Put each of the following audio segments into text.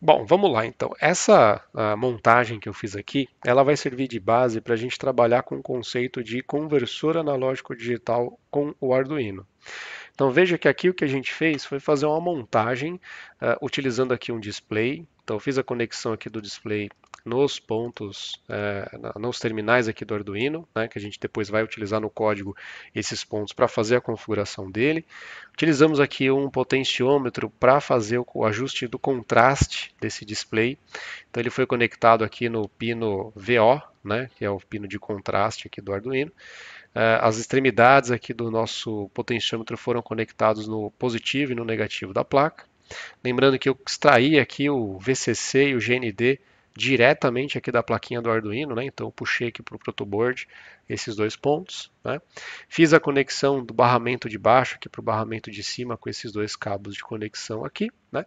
Bom, vamos lá então. Essa montagem que eu fiz aqui, ela vai servir de base para a gente trabalhar com o conceito de conversor analógico digital com o Arduino. Então veja que aqui o que a gente fez foi fazer uma montagem uh, utilizando aqui um display, então, fiz a conexão aqui do display nos pontos, é, nos terminais aqui do Arduino, né, que a gente depois vai utilizar no código esses pontos para fazer a configuração dele. Utilizamos aqui um potenciômetro para fazer o ajuste do contraste desse display. Então ele foi conectado aqui no pino VO, né, que é o pino de contraste aqui do Arduino. É, as extremidades aqui do nosso potenciômetro foram conectados no positivo e no negativo da placa. Lembrando que eu extraí aqui o VCC e o GND diretamente aqui da plaquinha do Arduino, né? então puxei aqui para o protoboard esses dois pontos. Né? Fiz a conexão do barramento de baixo aqui para o barramento de cima com esses dois cabos de conexão aqui. Né?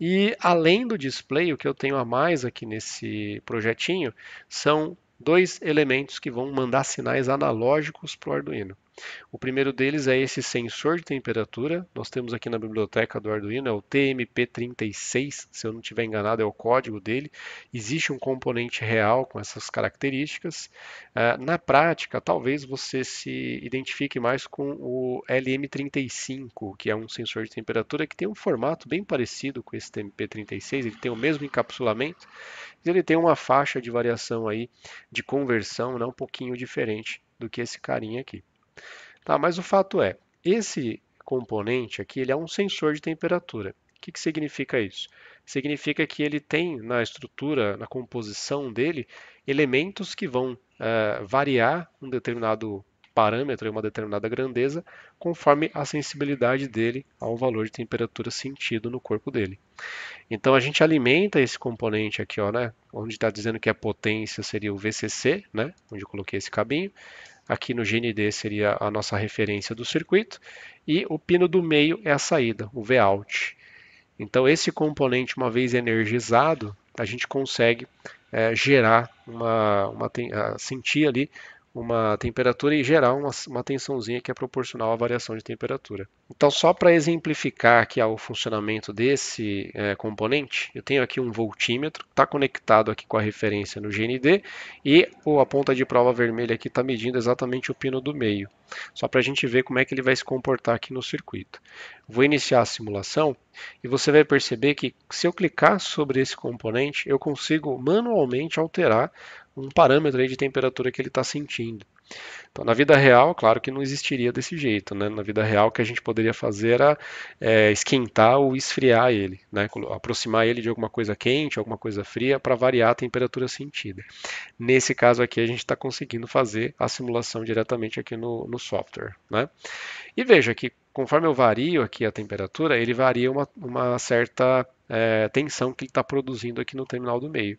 E além do display, o que eu tenho a mais aqui nesse projetinho são dois elementos que vão mandar sinais analógicos para o Arduino. O primeiro deles é esse sensor de temperatura. Nós temos aqui na biblioteca do Arduino, é o TMP36, se eu não estiver enganado, é o código dele. Existe um componente real com essas características. Ah, na prática, talvez você se identifique mais com o LM35, que é um sensor de temperatura que tem um formato bem parecido com esse TMP36, ele tem o mesmo encapsulamento, mas ele tem uma faixa de variação aí de conversão né, um pouquinho diferente do que esse carinha aqui. Tá, mas o fato é, esse componente aqui ele é um sensor de temperatura. O que, que significa isso? Significa que ele tem na estrutura, na composição dele, elementos que vão uh, variar um determinado parâmetro e uma determinada grandeza conforme a sensibilidade dele ao valor de temperatura sentido no corpo dele. Então a gente alimenta esse componente aqui, ó, né, onde está dizendo que a potência seria o VCC, né, onde eu coloquei esse cabinho, aqui no GND seria a nossa referência do circuito, e o pino do meio é a saída, o Vout. Então, esse componente, uma vez energizado, a gente consegue é, gerar uma, uma, sentir ali uma temperatura e gerar uma, uma tensãozinha que é proporcional à variação de temperatura. Então, só para exemplificar aqui ah, o funcionamento desse é, componente, eu tenho aqui um voltímetro, está conectado aqui com a referência no GND, e a ponta de prova vermelha aqui está medindo exatamente o pino do meio, só para a gente ver como é que ele vai se comportar aqui no circuito. Vou iniciar a simulação, e você vai perceber que se eu clicar sobre esse componente, eu consigo manualmente alterar um parâmetro aí de temperatura que ele está sentindo. Então, na vida real, claro que não existiria desse jeito, né? Na vida real, o que a gente poderia fazer era é, esquentar ou esfriar ele, né? Aproximar ele de alguma coisa quente, alguma coisa fria, para variar a temperatura sentida. Nesse caso aqui, a gente está conseguindo fazer a simulação diretamente aqui no, no software, né? E veja que conforme eu vario aqui a temperatura, ele varia uma, uma certa é, tensão que ele está produzindo aqui no terminal do meio.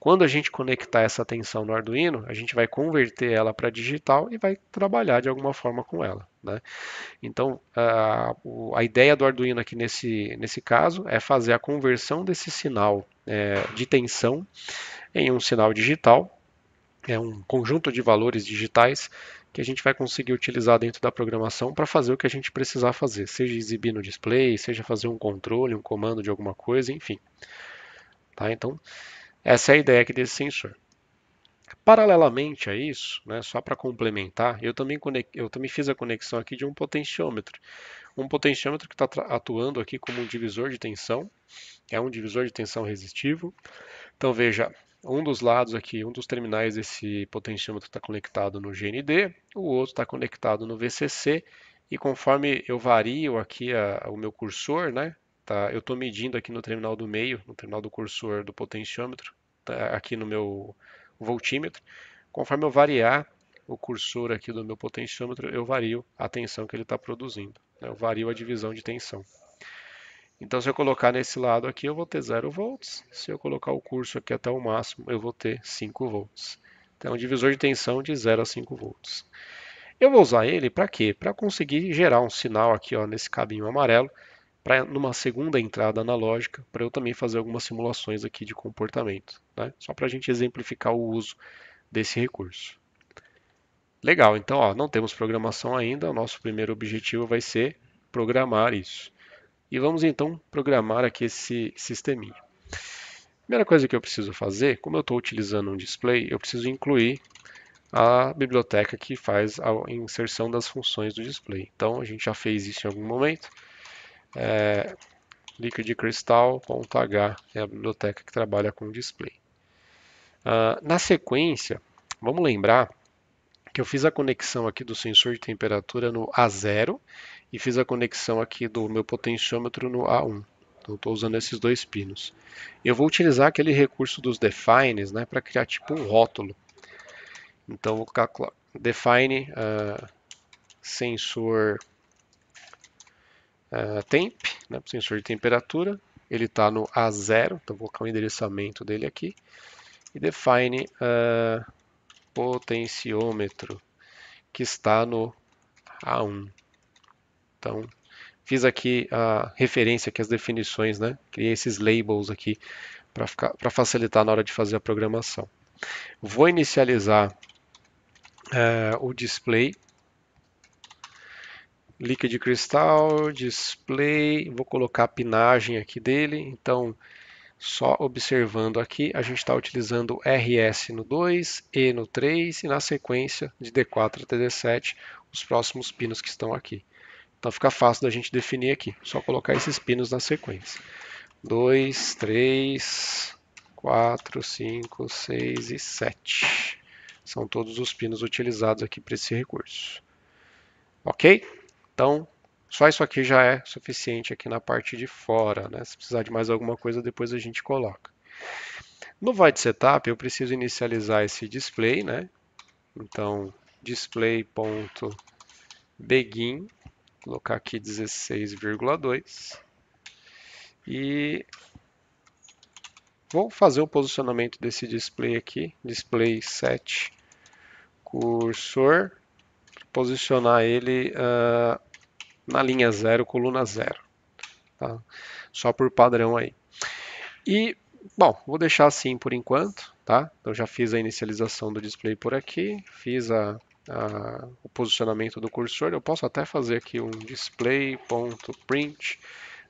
Quando a gente conectar essa tensão no Arduino, a gente vai converter ela para digital e vai trabalhar de alguma forma com ela. Né? Então, a, a, ideia do Arduino aqui nesse, nesse caso é fazer a conversão desse sinal é, de tensão em um sinal digital, é um conjunto de valores digitais que a gente vai conseguir utilizar dentro da programação para fazer o que a gente precisar fazer, seja exibir no display, seja fazer um controle, um comando de alguma coisa, enfim. Tá? Então, essa é a ideia aqui desse sensor. Paralelamente a isso, né, só para complementar, eu também, eu também fiz a conexão aqui de um potenciômetro. Um potenciômetro que está atuando aqui como um divisor de tensão, é um divisor de tensão resistivo. Então veja, um dos lados aqui, um dos terminais desse potenciômetro está conectado no GND, o outro está conectado no VCC, e conforme eu vario aqui a, a, o meu cursor, né, tá, eu estou medindo aqui no terminal do meio, no terminal do cursor do potenciômetro, Tá aqui no meu voltímetro. Conforme eu variar o cursor aqui do meu potenciômetro, eu vario a tensão que ele está produzindo. Né? Eu vario a divisão de tensão. Então, se eu colocar nesse lado aqui, eu vou ter 0 volts. Se eu colocar o curso aqui até o máximo, eu vou ter 5 volts. Então, é um divisor de tensão de 0 a 5 volts. Eu vou usar ele para quê? Para conseguir gerar um sinal aqui ó, nesse cabinho amarelo, para numa segunda entrada analógica, para eu também fazer algumas simulações aqui de comportamento, né? só para a gente exemplificar o uso desse recurso. Legal, então ó, não temos programação ainda, o nosso primeiro objetivo vai ser programar isso. E vamos então programar aqui esse sisteminha. Primeira coisa que eu preciso fazer, como eu estou utilizando um display, eu preciso incluir a biblioteca que faz a inserção das funções do display. Então a gente já fez isso em algum momento, é, é a biblioteca que trabalha com display. Uh, na sequência, vamos lembrar que eu fiz a conexão aqui do sensor de temperatura no A0 e fiz a conexão aqui do meu potenciômetro no A1. Então, estou usando esses dois pinos. Eu vou utilizar aquele recurso dos defines né, para criar tipo um rótulo. Então, vou colocar define uh, sensor ah, temp, né, sensor de temperatura, ele está no A0, então vou colocar o endereçamento dele aqui, e define uh, potenciômetro, que está no A1. Então, fiz aqui a referência aqui as definições, né? Criei esses labels aqui para facilitar na hora de fazer a programação. Vou inicializar uh, o display Líquido de cristal, display, vou colocar a pinagem aqui dele, então só observando aqui, a gente está utilizando RS no 2, E no 3 e na sequência de D4 até D7 os próximos pinos que estão aqui. Então fica fácil da gente definir aqui, só colocar esses pinos na sequência. 2, 3, 4, 5, 6 e 7. São todos os pinos utilizados aqui para esse recurso. Ok? Então, só isso aqui já é suficiente aqui na parte de fora, né? Se precisar de mais alguma coisa, depois a gente coloca. No void setup, eu preciso inicializar esse display, né? Então, display.begin, colocar aqui 16,2 e vou fazer o posicionamento desse display aqui, display set cursor, posicionar ele uh, na linha 0, coluna 0. Tá? Só por padrão aí. E, bom, vou deixar assim por enquanto, tá? Então já fiz a inicialização do display por aqui, fiz a, a, o posicionamento do cursor. Eu posso até fazer aqui um display.print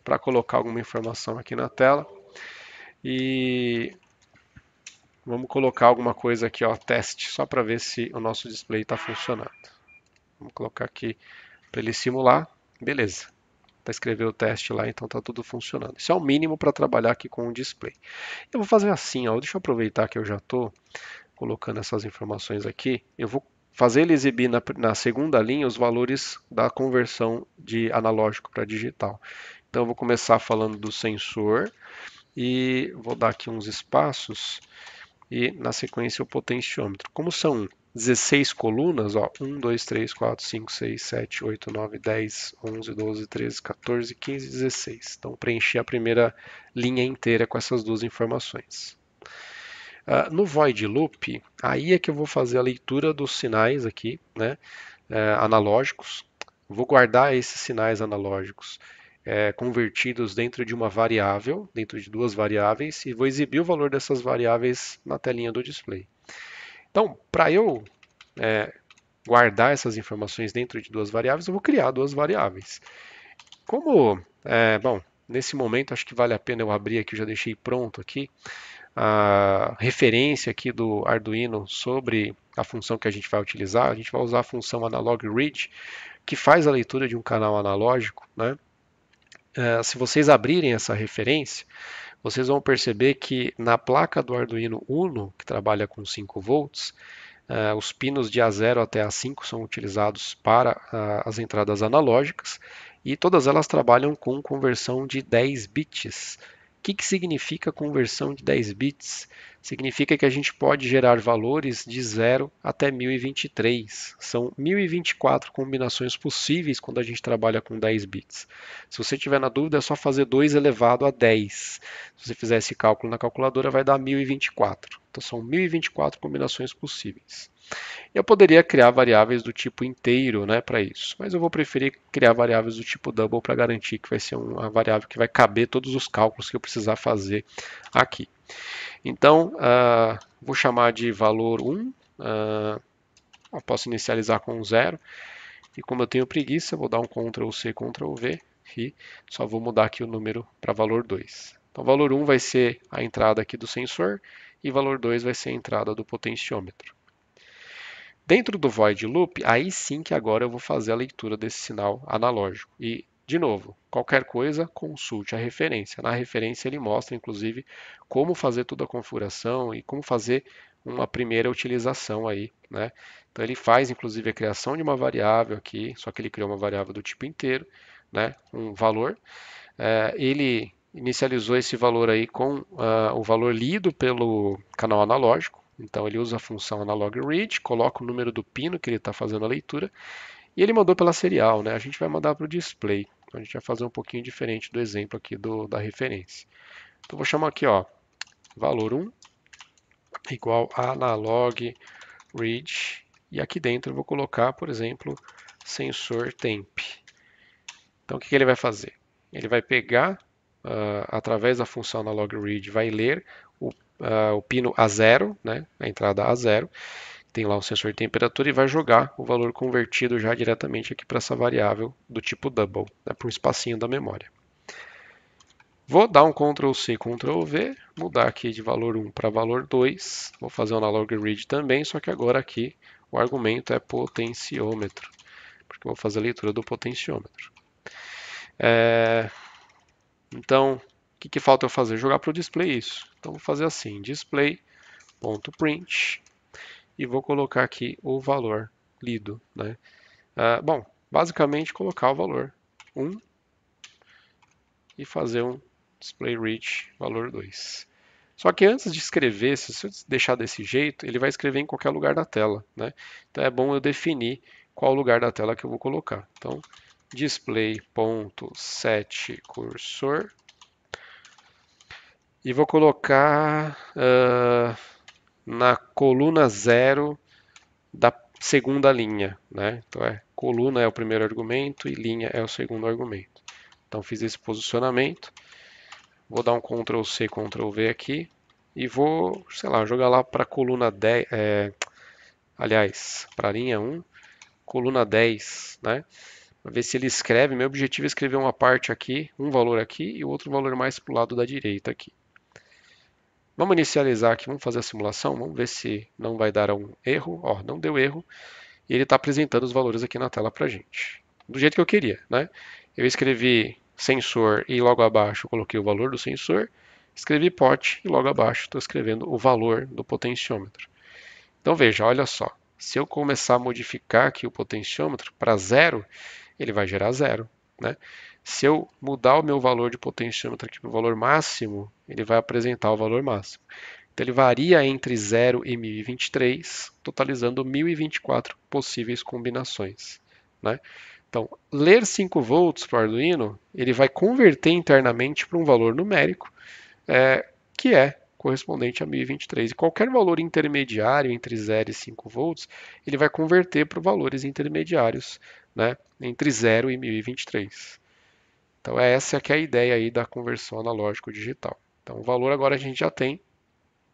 para colocar alguma informação aqui na tela. E vamos colocar alguma coisa aqui, ó, teste, só para ver se o nosso display está funcionando. Vamos colocar aqui para ele simular. Beleza. Para escrever o teste lá, então está tudo funcionando. Isso é o mínimo para trabalhar aqui com o display. Eu vou fazer assim, ó, deixa eu aproveitar que eu já estou colocando essas informações aqui. Eu vou fazer ele exibir na, na segunda linha os valores da conversão de analógico para digital. Então eu vou começar falando do sensor e vou dar aqui uns espaços e na sequência o potenciômetro. Como são 16 colunas, ó, 1, 2, 3, 4, 5, 6, 7, 8, 9, 10, 11, 12, 13, 14, 15, 16. Então, preenchi a primeira linha inteira com essas duas informações. Uh, no void loop, aí é que eu vou fazer a leitura dos sinais aqui, né, uh, analógicos. Vou guardar esses sinais analógicos uh, convertidos dentro de uma variável, dentro de duas variáveis, e vou exibir o valor dessas variáveis na telinha do display. Então, para eu é, guardar essas informações dentro de duas variáveis, eu vou criar duas variáveis. Como, é, bom, nesse momento acho que vale a pena eu abrir aqui, eu já deixei pronto aqui, a referência aqui do Arduino sobre a função que a gente vai utilizar. A gente vai usar a função analog read, que faz a leitura de um canal analógico, né? Eh, se vocês abrirem essa referência, vocês vão perceber que na placa do Arduino Uno, que trabalha com 5 volts, uh, os pinos de A0 até A5 são utilizados para uh, as entradas analógicas e todas elas trabalham com conversão de 10 bits. O que, que significa conversão de 10 bits? significa que a gente pode gerar valores de 0 até 1023. São 1024 combinações possíveis quando a gente trabalha com 10 bits. Se você tiver na dúvida, é só fazer 2 elevado a 10. Se você fizer esse cálculo na calculadora, vai dar 1024. Então, são 1024 combinações possíveis. Eu poderia criar variáveis do tipo inteiro né, para isso, mas eu vou preferir criar variáveis do tipo double para garantir que vai ser uma variável que vai caber todos os cálculos que eu precisar fazer aqui. Então, uh, vou chamar de valor 1, uh, ah, eu posso inicializar com 0, e como eu tenho preguiça, vou dar um Ctrl+C, Ctrl+V e só vou mudar aqui o número para valor 2. Então, valor 1 vai ser a entrada aqui do sensor, e valor 2 vai ser a entrada do potenciômetro. Dentro do void loop, aí sim que agora eu vou fazer a leitura desse sinal analógico. E, de novo, qualquer coisa, consulte a referência. Na referência ele mostra, inclusive, como fazer toda a configuração e como fazer uma primeira utilização aí, né? Então ele faz, inclusive, a criação de uma variável aqui, só que ele criou uma variável do tipo inteiro, né? Um valor. É, ele inicializou esse valor aí com uh, o valor lido pelo canal analógico. Então ele usa a função analog read, coloca o número do pino que ele está fazendo a leitura e ele mandou pela serial, né? A gente vai mandar para o display. Então a gente vai fazer um pouquinho diferente do exemplo aqui do, da referência. Então vou chamar aqui, ó, valor 1 igual a analog read e aqui dentro eu vou colocar, por exemplo, sensor temp. Então o que, que ele vai fazer? Ele vai pegar uh, através da função na read, vai ler o, uh, o pino A0, né, a entrada A0, tem lá um sensor de temperatura e vai jogar o valor convertido já diretamente aqui para essa variável do tipo double, né, para um espacinho da memória. Vou dar um Ctrl+C, Ctrl+V, mudar aqui de valor 1 para valor 2, vou fazer um log read também, só que agora aqui o argumento é potenciômetro, porque eu vou fazer a leitura do potenciômetro. É, então, o que, que falta eu fazer? Jogar para o display isso. Então, vou fazer assim, display.print e vou colocar aqui o valor lido. Né? Ah, bom, basicamente colocar o valor 1 e fazer um display reach valor 2. Só que antes de escrever, se eu deixar desse jeito, ele vai escrever em qualquer lugar da tela. Né? Então é bom eu definir qual lugar da tela que eu vou colocar. Então, display ponto set cursor e vou colocar uh, na coluna zero da segunda linha, né? Então é coluna é o primeiro argumento e linha é o segundo argumento. Então fiz esse posicionamento. Vou dar um Ctrl C, Ctrl V aqui e vou, sei lá, jogar lá para coluna 10, é, eh, aliás, para a linha 1, coluna 10, né? Vamos ver se ele escreve. Meu objetivo é escrever uma parte aqui, um valor aqui e outro valor mais para o lado da direita aqui. Vamos inicializar aqui, vamos fazer a simulação, vamos ver se não vai dar um erro. Ó, não deu erro. E ele está apresentando os valores aqui na tela para a gente. Do jeito que eu queria, né? Eu escrevi sensor e logo abaixo coloquei o valor do sensor. Escrevi pot e logo abaixo estou escrevendo o valor do potenciômetro. Então veja, olha só. Se eu começar a modificar aqui o potenciômetro para zero, ele vai gerar zero. Né? Se eu mudar o meu valor de potenciômetro aqui para o valor máximo, ele vai apresentar o valor máximo. Então ele varia entre 0 e 1023, totalizando 1024 possíveis combinações. Né? Então, ler 5 volts para o Arduino, ele vai converter internamente para um valor numérico, é, que é correspondente a 1023. E qualquer valor intermediário entre 0 e 5 volts, ele vai converter para valores intermediários, né? entre 0 e 1023. Então é essa é que é a ideia aí da conversão analógico-digital. Então o valor agora a gente já tem,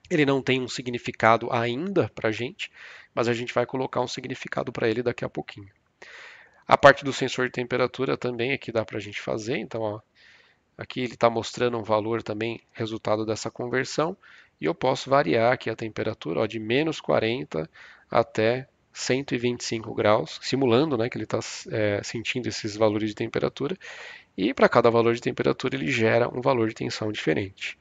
ele não tem um significado ainda para a gente, mas a gente vai colocar um significado para ele daqui a pouquinho. A parte do sensor de temperatura também aqui é dá para a gente fazer, então ó, aqui ele está mostrando um valor também resultado dessa conversão, e eu posso variar aqui a temperatura ó, de menos 40 até 125 graus, simulando né, que ele está é, sentindo esses valores de temperatura, e para cada valor de temperatura ele gera um valor de tensão diferente.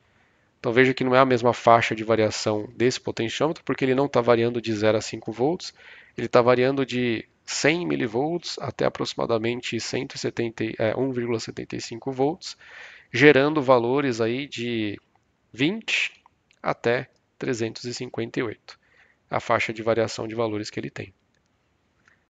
Então veja que não é a mesma faixa de variação desse potenciômetro, porque ele não está variando de 0 a 5 volts, ele está variando de 100 milivolts até aproximadamente 1,75 é, volts, gerando valores aí de 20 até 358 a faixa de variação de valores que ele tem.